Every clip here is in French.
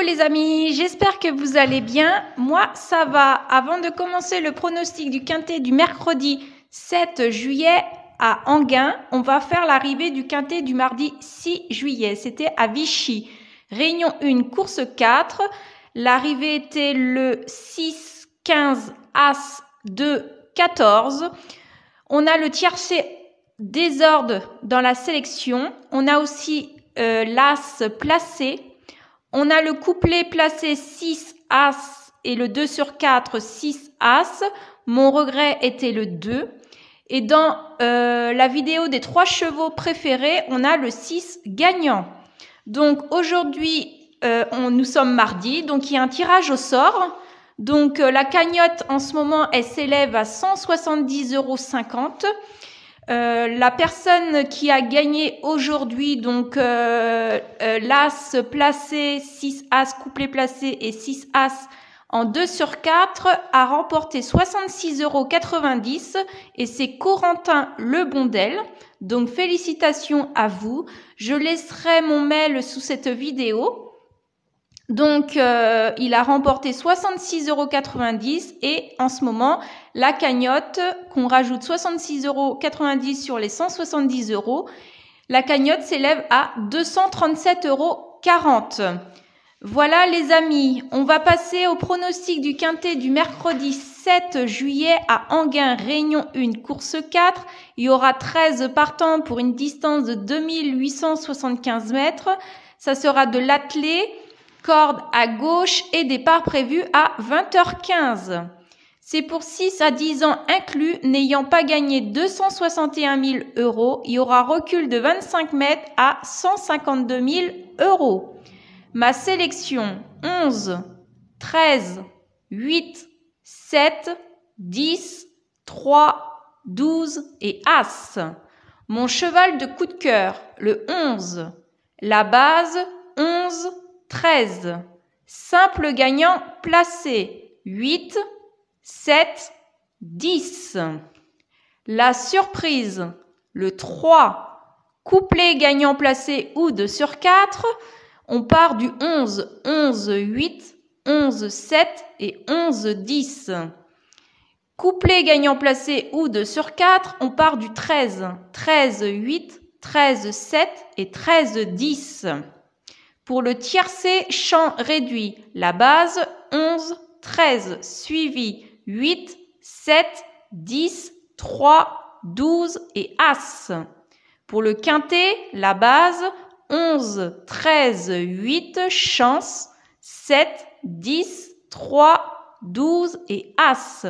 les amis, j'espère que vous allez bien. Moi, ça va. Avant de commencer le pronostic du quintet du mercredi 7 juillet à Anguin, on va faire l'arrivée du quintet du mardi 6 juillet. C'était à Vichy. Réunion 1, course 4. L'arrivée était le 6, 15, As, 2, 14. On a le tiercé désordre dans la sélection. On a aussi euh, l'As placé on a le couplet placé 6 As et le 2 sur 4, 6 As. Mon regret était le 2. Et dans euh, la vidéo des trois chevaux préférés, on a le 6 gagnant. Donc aujourd'hui, euh, on, nous sommes mardi, donc il y a un tirage au sort. Donc euh, la cagnotte en ce moment, elle s'élève à 170,50 euros. Euh, la personne qui a gagné aujourd'hui, donc euh, euh l'As placé, 6 As couplé placé et 6 As en 2 sur 4, a remporté 66,90 euros et c'est Corentin Lebondel. Donc félicitations à vous. Je laisserai mon mail sous cette vidéo. Donc, euh, il a remporté 66,90 euros et en ce moment, la cagnotte qu'on rajoute 66,90 euros sur les 170 euros, la cagnotte s'élève à 237,40 euros. Voilà les amis, on va passer au pronostic du quintet du mercredi 7 juillet à Anguin, Réunion 1, course 4. Il y aura 13 partants pour une distance de 2875 mètres. Ça sera de l'attelé corde à gauche et départ prévu à 20h15. C'est pour 6 à 10 ans inclus, n'ayant pas gagné 261 000 euros, il y aura recul de 25 mètres à 152 000 euros. Ma sélection 11, 13, 8, 7, 10, 3, 12 et As. Mon cheval de coup de cœur, le 11. La base 11, 13. Simple gagnant placé 8, 7, 10. La surprise le 3. couplé gagnant placé ou 2 sur 4. On part du 11, 11, 8, 11, 7 et 11, 10. Couplé gagnant placé ou 2 sur 4, on part du 13, 13, 8, 13, 7 et 13, 10. Pour le tiercé champ réduit, la base 11, 13, suivi 8, 7, 10, 3, 12 et As. Pour le quintet, la base 11, 13, 8, chance 7, 10, 3, 12 et As.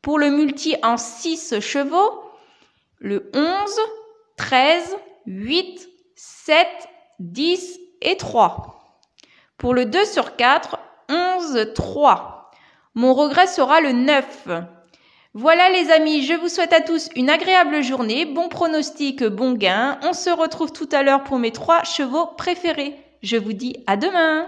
Pour le multi en 6 chevaux, le 11, 13, 8, 7 10 et 3. Pour le 2 sur 4, 11, 3. Mon regret sera le 9. Voilà les amis, je vous souhaite à tous une agréable journée, bon pronostic, bon gain. On se retrouve tout à l'heure pour mes trois chevaux préférés. Je vous dis à demain